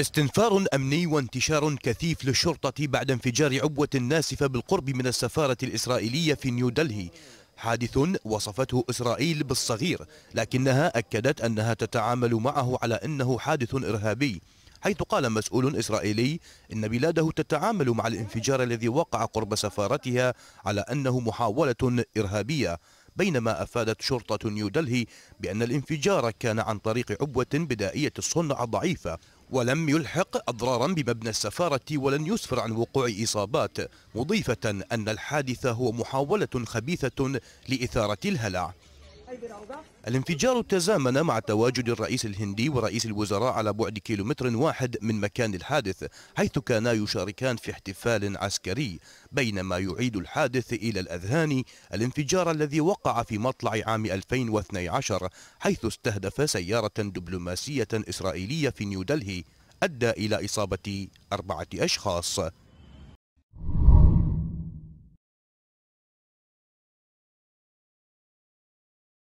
استنفار أمني وانتشار كثيف للشرطة بعد انفجار عبوة ناسفة بالقرب من السفارة الإسرائيلية في نيودلهي حادث وصفته إسرائيل بالصغير لكنها أكدت أنها تتعامل معه على أنه حادث إرهابي حيث قال مسؤول إسرائيلي إن بلاده تتعامل مع الانفجار الذي وقع قرب سفارتها على أنه محاولة إرهابية بينما أفادت شرطة نيودلهي بأن الانفجار كان عن طريق عبوة بدائية الصنع ضعيفة ولم يلحق أضرارا بمبنى السفارة ولن يسفر عن وقوع إصابات مضيفة أن الحادث هو محاولة خبيثة لإثارة الهلع الانفجار تزامن مع تواجد الرئيس الهندي ورئيس الوزراء على بعد كيلومتر واحد من مكان الحادث حيث كانا يشاركان في احتفال عسكري بينما يعيد الحادث إلى الأذهان الانفجار الذي وقع في مطلع عام 2012 حيث استهدف سيارة دبلوماسية إسرائيلية في نيودلهي أدى إلى إصابة أربعة أشخاص